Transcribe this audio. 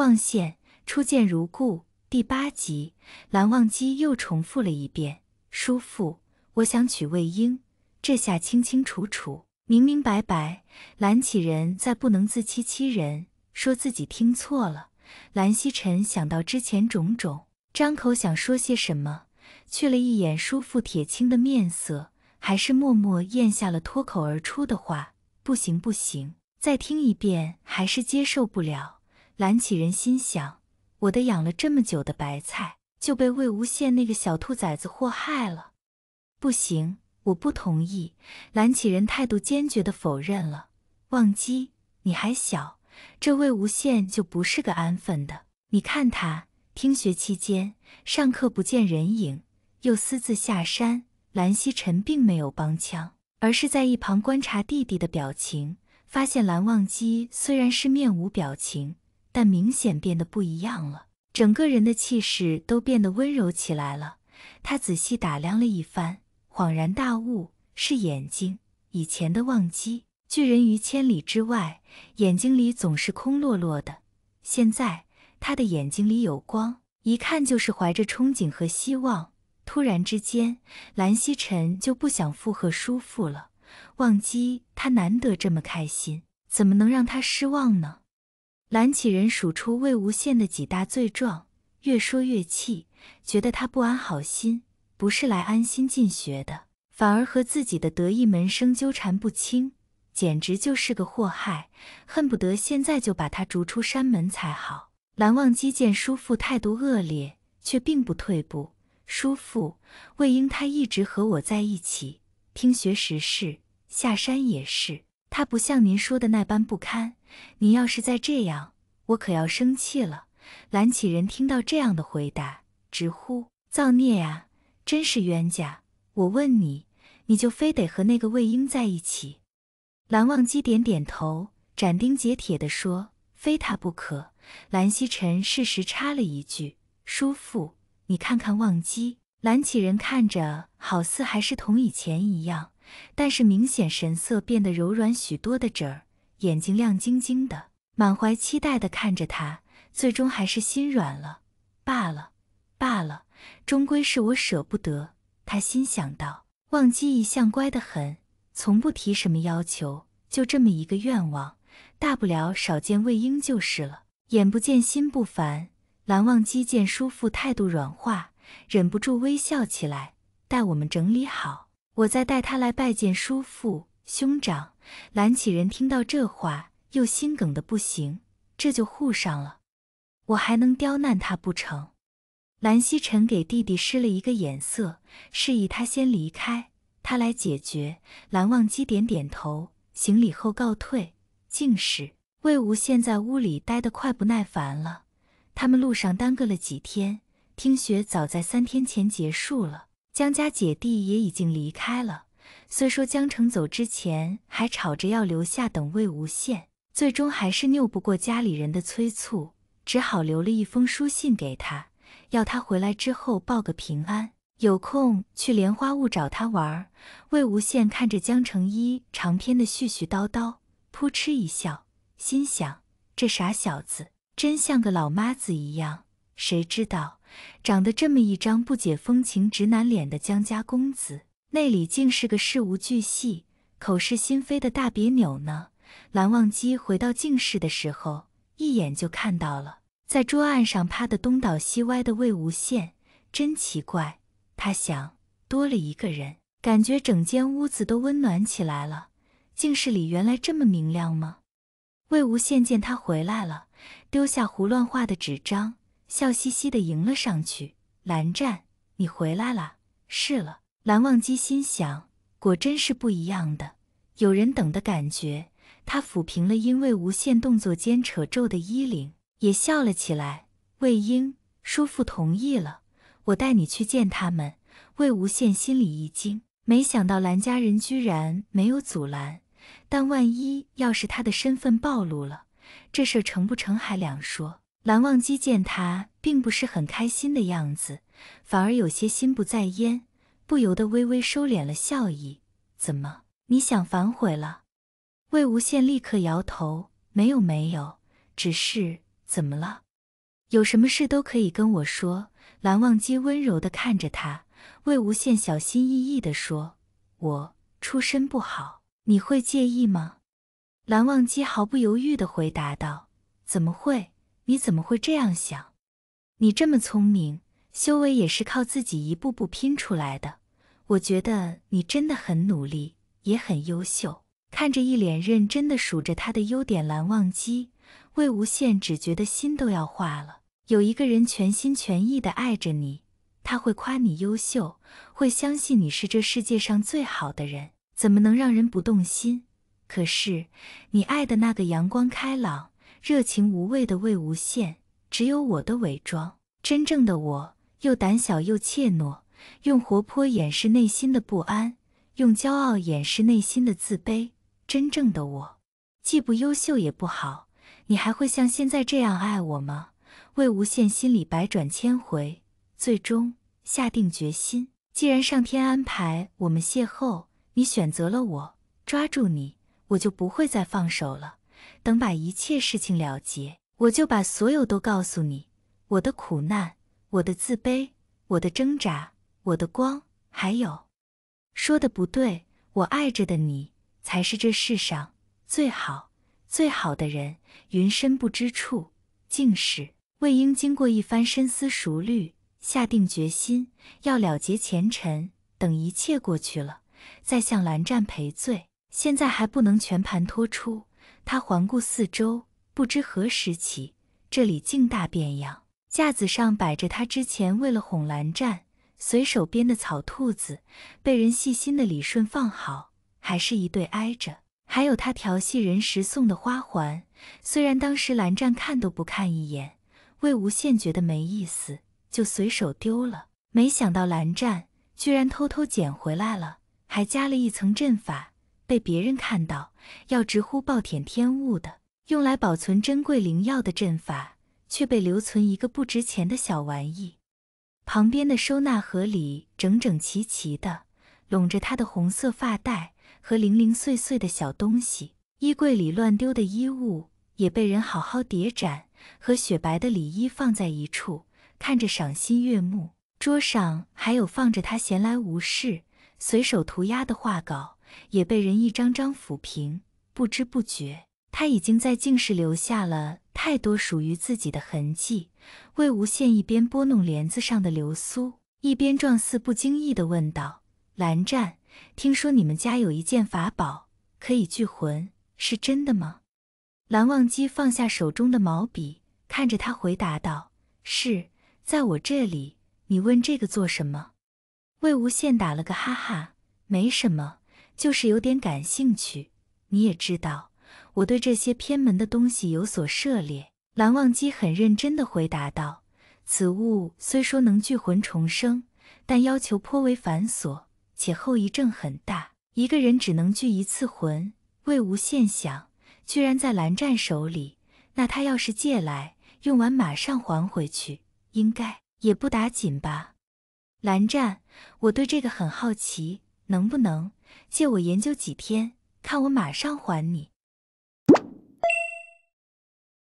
《望线，初见如故》第八集，蓝忘机又重复了一遍：“叔父，我想娶魏婴。”这下清清楚楚、明明白白。蓝启仁再不能自欺欺人，说自己听错了。蓝曦臣想到之前种种，张口想说些什么，去了一眼叔父铁青的面色，还是默默咽下了脱口而出的话：“不行，不行，再听一遍还是接受不了。”蓝启人心想：我的养了这么久的白菜就被魏无羡那个小兔崽子祸害了，不行，我不同意！蓝启人态度坚决地否认了。忘机，你还小，这魏无羡就不是个安分的。你看他听学期间上课不见人影，又私自下山。蓝曦臣并没有帮腔，而是在一旁观察弟弟的表情，发现蓝忘机虽然是面无表情。但明显变得不一样了，整个人的气势都变得温柔起来了。他仔细打量了一番，恍然大悟：是眼睛。以前的忘机拒人于千里之外，眼睛里总是空落落的。现在他的眼睛里有光，一看就是怀着憧憬和希望。突然之间，蓝曦臣就不想附和叔父了。忘机，他难得这么开心，怎么能让他失望呢？蓝启人数出魏无羡的几大罪状，越说越气，觉得他不安好心，不是来安心进学的，反而和自己的得意门生纠缠不清，简直就是个祸害，恨不得现在就把他逐出山门才好。蓝忘机见叔父态度恶劣，却并不退步。叔父，魏婴他一直和我在一起，听学时事，下山也是，他不像您说的那般不堪。你要是再这样，我可要生气了。蓝启仁听到这样的回答，直呼造孽啊！真是冤家！我问你，你就非得和那个魏婴在一起？蓝忘机点点头，斩钉截铁地说：“非他不可。”蓝曦臣适时插了一句：“叔父，你看看忘机。”蓝启仁看着，好似还是同以前一样，但是明显神色变得柔软许多的侄儿。眼睛亮晶晶的，满怀期待的看着他，最终还是心软了。罢了，罢了，终归是我舍不得。他心想道：“忘机一向乖得很，从不提什么要求，就这么一个愿望，大不了少见魏婴就是了，眼不见心不烦。”蓝忘机见叔父态度软化，忍不住微笑起来。待我们整理好，我再带他来拜见叔父、兄长。蓝启仁听到这话，又心梗的不行，这就护上了，我还能刁难他不成？蓝曦臣给弟弟施了一个眼色，示意他先离开，他来解决。蓝忘机点点头，行礼后告退。竟是魏无羡在屋里待得快不耐烦了，他们路上耽搁了几天，听学早在三天前结束了，江家姐弟也已经离开了。虽说江澄走之前还吵着要留下等魏无羡，最终还是拗不过家里人的催促，只好留了一封书信给他，要他回来之后报个平安，有空去莲花坞找他玩。魏无羡看着江澄一长篇的絮絮叨叨，扑哧一笑，心想：这傻小子真像个老妈子一样。谁知道长得这么一张不解风情直男脸的江家公子？那里竟是个事无巨细、口是心非的大别扭呢！蓝忘机回到静室的时候，一眼就看到了在桌案上趴得东倒西歪的魏无羡。真奇怪，他想，多了一个人，感觉整间屋子都温暖起来了。静室里原来这么明亮吗？魏无羡见他回来了，丢下胡乱画的纸张，笑嘻嘻地迎了上去：“蓝湛，你回来了，是了。”蓝忘机心想：“果真是不一样的，有人等的感觉。”他抚平了因为无限动作间扯皱的衣领，也笑了起来。魏婴叔父同意了，我带你去见他们。魏无羡心里一惊，没想到蓝家人居然没有阻拦，但万一要是他的身份暴露了，这事儿成不成还两说。蓝忘机见他并不是很开心的样子，反而有些心不在焉。不由得微微收敛了笑意，怎么，你想反悔了？魏无羡立刻摇头，没有没有，只是怎么了？有什么事都可以跟我说。蓝忘机温柔地看着他，魏无羡小心翼翼地说：“我出身不好，你会介意吗？”蓝忘机毫不犹豫地回答道：“怎么会？你怎么会这样想？你这么聪明，修为也是靠自己一步步拼出来的。”我觉得你真的很努力，也很优秀。看着一脸认真的数着他的优点，蓝忘机、魏无羡只觉得心都要化了。有一个人全心全意的爱着你，他会夸你优秀，会相信你是这世界上最好的人，怎么能让人不动心？可是，你爱的那个阳光开朗、热情无畏的魏无羡，只有我的伪装，真正的我又胆小又怯懦。用活泼掩饰内心的不安，用骄傲掩饰内心的自卑。真正的我，既不优秀也不好。你还会像现在这样爱我吗？魏无羡心里百转千回，最终下定决心：既然上天安排我们邂逅，你选择了我，抓住你，我就不会再放手了。等把一切事情了结，我就把所有都告诉你：我的苦难，我的自卑，我的挣扎。我的光，还有，说的不对，我爱着的你才是这世上最好最好的人。云深不知处，竟是魏婴经过一番深思熟虑，下定决心要了结前尘，等一切过去了，再向蓝湛赔罪。现在还不能全盘托出。他环顾四周，不知何时起，这里竟大变样。架子上摆着他之前为了哄蓝湛。随手编的草兔子，被人细心的理顺放好，还是一对挨着。还有他调戏人时送的花环，虽然当时蓝湛看都不看一眼，魏无羡觉得没意思，就随手丢了。没想到蓝湛居然偷偷捡回来了，还加了一层阵法。被别人看到，要直呼暴殄天物的，用来保存珍贵灵药的阵法，却被留存一个不值钱的小玩意。旁边的收纳盒里整整齐齐的，拢着他的红色发带和零零碎碎的小东西，衣柜里乱丢的衣物也被人好好叠展，和雪白的礼衣放在一处，看着赏心悦目。桌上还有放着他闲来无事随手涂鸦的画稿，也被人一张张抚平。不知不觉，他已经在静室留下了。太多属于自己的痕迹。魏无羡一边拨弄帘子上的流苏，一边状似不经意地问道：“蓝湛，听说你们家有一件法宝可以聚魂，是真的吗？”蓝忘机放下手中的毛笔，看着他回答道：“是在我这里。你问这个做什么？”魏无羡打了个哈哈：“没什么，就是有点感兴趣。你也知道。”我对这些偏门的东西有所涉猎，蓝忘机很认真地回答道：“此物虽说能聚魂重生，但要求颇为繁琐，且后遗症很大，一个人只能聚一次魂。”魏无羡想，居然在蓝湛手里，那他要是借来用完，马上还回去，应该也不打紧吧？蓝湛，我对这个很好奇，能不能借我研究几天？看我马上还你。